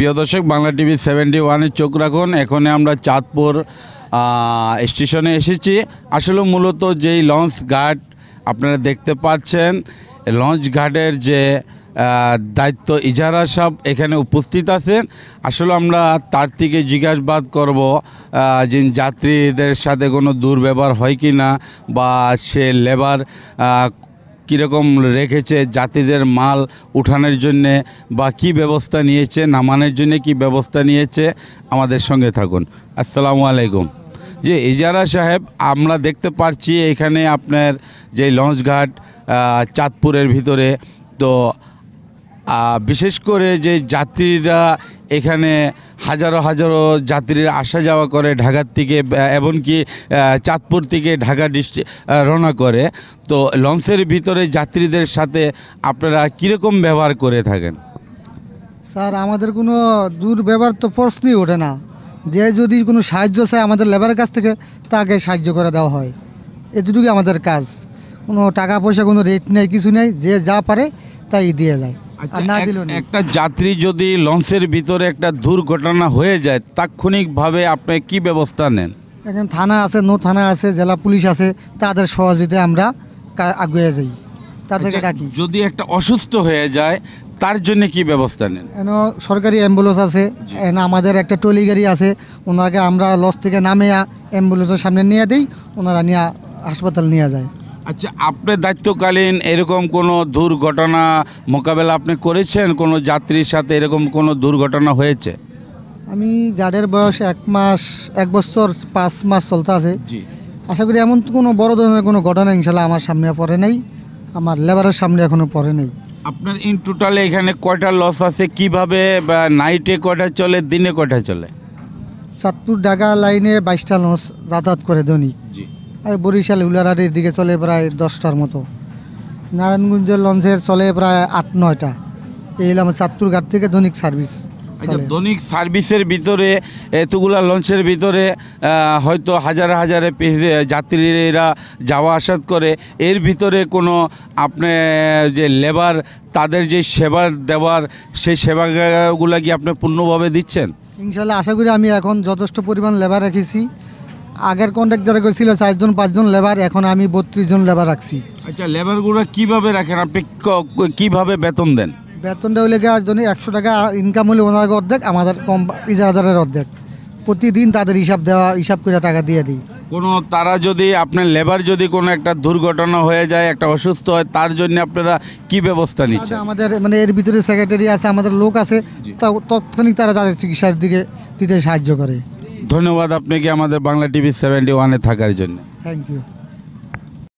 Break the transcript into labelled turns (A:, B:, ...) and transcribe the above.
A: প্রিয় দর্শক Bangla TV seventy ওয়ানের চোখ রাখুন এখানে আমরা চাঁদপুর স্টেশনে এসেছি আসলে মূলত যেই লঞ্চ ঘাট আপনারা দেখতে পাচ্ছেন লঞ্চ ঘাটের যে দায়িত্ব ইজারা সব এখানে উপস্থিত আছেন আসলে আমরা তার থেকে জিজ্ঞাসাবাদ করব যে যাত্রীদের সাথে কোনো দুর্ব্যবহার হয় কি না বা সে লেবার কীরকম রেখেছে যাত্রীদের মাল উঠানের জন্যে বা কি ব্যবস্থা নিয়েছে নামানোর জন্য কি ব্যবস্থা নিয়েছে আমাদের সঙ্গে থাকুন আসসালামু আলাইকুম যে ইজারা সাহেব আমরা দেখতে পারছি এখানে আপনার যে লঞ্চঘাট চাঁদপুরের ভিতরে তো বিশেষ করে যে যাত্রীরা এখানে হাজারো হাজারো যাত্রীরা আসা যাওয়া করে ঢাকার থেকে এমনকি চাঁদপুর থেকে ঢাকা ডিস্ট্রিক্ট রওনা করে তো লঞ্চের ভিতরে যাত্রীদের সাথে আপনারা কীরকম ব্যবহার করে থাকেন
B: স্যার আমাদের কোনো দুর্ব্যবহার তো প্রশ্নই ওঠে না যে যদি কোনো সাহায্য চায় আমাদের লেবারের কাছ থেকে তাকে সাহায্য করে দেওয়া হয় এতটুকুই আমাদের কাজ কোনো টাকা পয়সা কোনো রেট নেই কিছু নেই যে যা পারে তাই দিয়ে যায়
A: আচ্ছা, না একটা যাত্রী যদি লঞ্চের ভিতরে একটা দুর্ঘটনা হয়ে যায় তাৎক্ষণিকভাবে আপনি কি ব্যবস্থা নেন
B: এখন থানা আছে নৌ থানা আছে জেলা পুলিশ আছে তাদের সহযোগিতায় আমরা আগুয়ে যাই
A: তাদেরকে ডাকি আচ্ছা, যদি একটা অসুস্থ হয়ে যায় তার জন্য কি ব্যবস্থা নেন
B: এন সরকারি অ্যাম্বুলেন্স আছে আমাদের একটা টলি গাড়ি আছে ওনাকে আমরা লস থেকে নামিয়ে অ্যাম্বুলেন্সের সামনে নিয়ে দিই ওনারা নিয়ে হাসপাতাল নিয়ে যায়
A: আচ্ছা আপনার দায়িত্বকালীন এরকম কোনো দুর্ঘটনা মোকাবেলা আপনি করেছেন কোনো যাত্রীর সাথে এরকম কোনো দুর্ঘটনা হয়েছে
B: আমি গাড়ির বয়স এক মাস এক বছর পাঁচ মাস চলতে আছে আশা করি এমন কোনো বড় ধরনের কোনো ঘটনা ইনশাল্লাহ আমার সামনে পড়ে নাই আমার লেবারের সামনে এখনও
A: পড়ে নেই আপনার ইন টোটালে এখানে কয়টা লস আছে কিভাবে নাইটে কয়টা চলে দিনে কয়টা চলে
B: চাঁদপুর ডাগা লাইনে বাইশটা লস যাতায়াত করে দৈনিক জি আর বরিশাল হুলারারির দিকে চলে প্রায় দশটার মতো নারায়ণগঞ্জের লঞ্চের চলে প্রায় আট নয়টা এই হলাম চাঁদপুর ঘাট থেকে দৈনিক সার্ভিস
A: আচ্ছা, দৈনিক সার্ভিসের ভিতরে এতগুলা লঞ্চের ভিতরে হয়তো হাজার হাজারে যাত্রীরা যাওয়া আসা করে এর ভিতরে কোনো আপনি যে লেবার তাদের যে সেবার দেওয়ার সেই সেবাগুলা কি আপনি পূর্ণভাবে দিচ্ছেন
B: ইনশাল্লাহ আশা করি আমি এখন যথেষ্ট পরিমাণ লেবার রেখেছি আগের কন্ট্রাক্টরে ছিল চারজন পাঁচজন লেবার এখন আমি বত্রিশ জন লেবার রাখছি
A: আচ্ছা লেবারগুলো কিভাবে রাখেন আপনি কিভাবে বেতন দেন
B: বেতনটা হইলে জন্য একশো টাকা ইনকাম হলে ওনাদের অর্ধেক আমাদের কম ইজারাদারের অর্ধেক প্রতিদিন তাদের হিসাব দেওয়া হিসাব করে টাকা দিয়ে দিই
A: কোনো তারা যদি আপনার লেবার যদি কোনো একটা দুর্ঘটনা হয়ে যায় একটা অসুস্থ হয় তার জন্য আপনারা কি ব্যবস্থা নিচ্ছেন
B: আমাদের মানে এর ভিতরে সেক্রেটারি আছে আমাদের লোক আছে তা তৎক্ষণিক তারা তাদের চিকিৎসার দিকে দিতে সাহায্য করে
A: ধন্যবাদ আপনাকে আমাদের বাংলা টিভি সেভেন্টি ওয়ানে থাকার জন্য
B: থ্যাংক ইউ